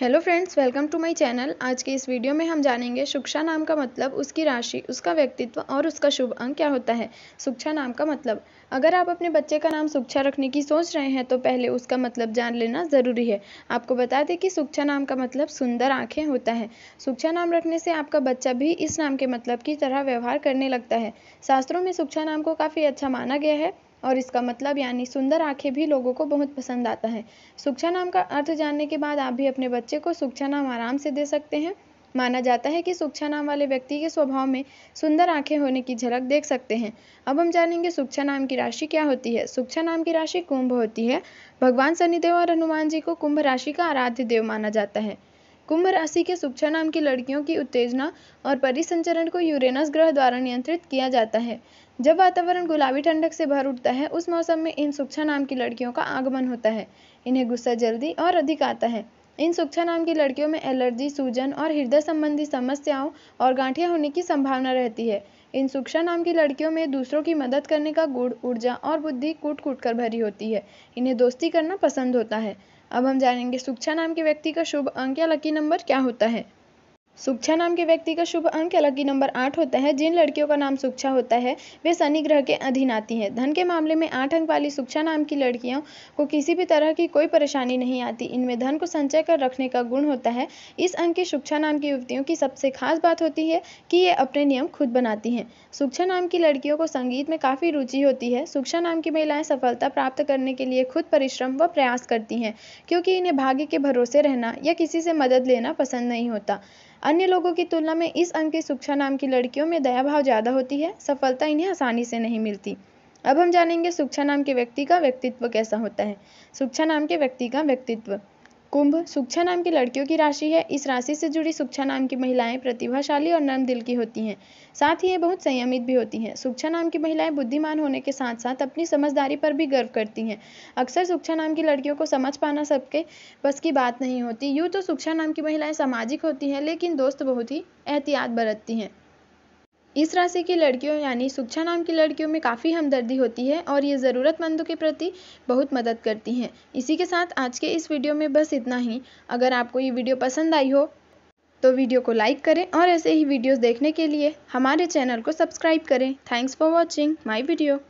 hello friends welcome to my channel आज के इस वीडियो में हम जानेंगे शिक्षा नाम का मतलब उसकी राशि उसका व्यक्तित्व और उसका शुभ अंक क्या होता है शिक्षा नाम का मतलब अगर आप अपने बच्चे का नाम शिक्षा रखने की सोच रहे हैं तो पहले उसका मतलब जान लेना ज़रूरी है आपको बता दें कि शिक्षा नाम का मतलब सुंदर आँखें होता है शिक्षा नाम रखने से आपका बच्चा भी इस नाम के मतलब की तरह व्यवहार करने लगता है शास्त्रों में शिक्षा नाम को काफ़ी अच्छा माना गया है और इसका मतलब यानी सुंदर आंखें भी लोगों को बहुत पसंद आता है सुक्षा नाम का अर्थ जानने के बाद आप भी अपने बच्चे को सुक्षा नाम आराम से दे सकते हैं माना जाता है कि सुक्षा नाम वाले व्यक्ति के स्वभाव में सुंदर आंखें होने की झलक देख सकते हैं अब हम जानेंगे सुक्षा नाम की राशि क्या होती है सुक्षा नाम की राशि कुंभ होती है भगवान शनिदेव और हनुमान जी को कुंभ राशि का आराध्य देव माना जाता है कुंभ राशि के सुक्षा नाम की लड़कियों की उत्तेजना और परिसंचरण को यूरेनस ग्रह द्वारा नियंत्रित किया जाता है जब वातावरण गुलाबी ठंडक से भर उठता है उस मौसम में इन सुक्षा नाम की लड़कियों का आगमन होता है इन्हें गुस्सा जल्दी और अधिक आता है इन सुक्षा नाम की लड़कियों में एलर्जी सूजन और हृदय संबंधी समस्याओं और गांठिया होने की संभावना रहती है इन सुक्षा नाम की लड़कियों में दूसरों की मदद करने का गुड़ ऊर्जा और बुद्धि कूट कूट कर भरी होती है इन्हें दोस्ती करना पसंद होता है अब हम जानेंगे सुक्षा नाम के व्यक्ति का शुभ अंक या लकी नंबर क्या होता है सुक्षा नाम के व्यक्ति का शुभ अंक लकी नंबर आठ होता है जिन लड़कियों का नाम सुक्षा होता है वे शनि ग्रह के अधीन आती हैं धन के मामले में आठ अंक वाली सुक्षा नाम की लड़कियों को किसी भी तरह की कोई परेशानी नहीं आती इनमें धन को संचय कर रखने का गुण होता है इस अंक की सुक्षा नाम की युवतियों की सबसे खास बात होती है कि ये अपने नियम खुद बनाती हैं सुक्षा नाम की लड़कियों को संगीत में काफ़ी रुचि होती है सुक्षा नाम की महिलाएं सफलता प्राप्त करने के लिए खुद परिश्रम व प्रयास करती हैं क्योंकि इन्हें भाग्य के भरोसे रहना या किसी से मदद लेना पसंद नहीं होता अन्य लोगों की तुलना में इस अंक की सुक्षा नाम की लड़कियों में दया भाव ज़्यादा होती है सफलता इन्हें आसानी से नहीं मिलती अब हम जानेंगे शिक्षा नाम के व्यक्ति का व्यक्तित्व कैसा होता है शिक्षा नाम के व्यक्ति का व्यक्तित्व कुंभ सुक्षा नाम की लड़कियों की राशि है इस राशि से जुड़ी सुक्षा नाम की महिलाएं प्रतिभाशाली और नर्म दिल की होती हैं साथ ही ये बहुत संयमित भी होती हैं सुक्षा नाम की महिलाएं बुद्धिमान होने के साथ साथ अपनी समझदारी पर भी गर्व करती हैं अक्सर सुक्षा नाम की लड़कियों को समझ पाना सबके बस की बात नहीं होती यूँ तो सुक्षा नाम की महिलाएँ सामाजिक होती हैं लेकिन दोस्त बहुत ही एहतियात बरतती हैं इस राशि की लड़कियों यानी सुक्षा नाम की लड़कियों में काफ़ी हमदर्दी होती है और ये ज़रूरतमंदों के प्रति बहुत मदद करती हैं इसी के साथ आज के इस वीडियो में बस इतना ही अगर आपको ये वीडियो पसंद आई हो तो वीडियो को लाइक करें और ऐसे ही वीडियोस देखने के लिए हमारे चैनल को सब्सक्राइब करें thanks for watching my video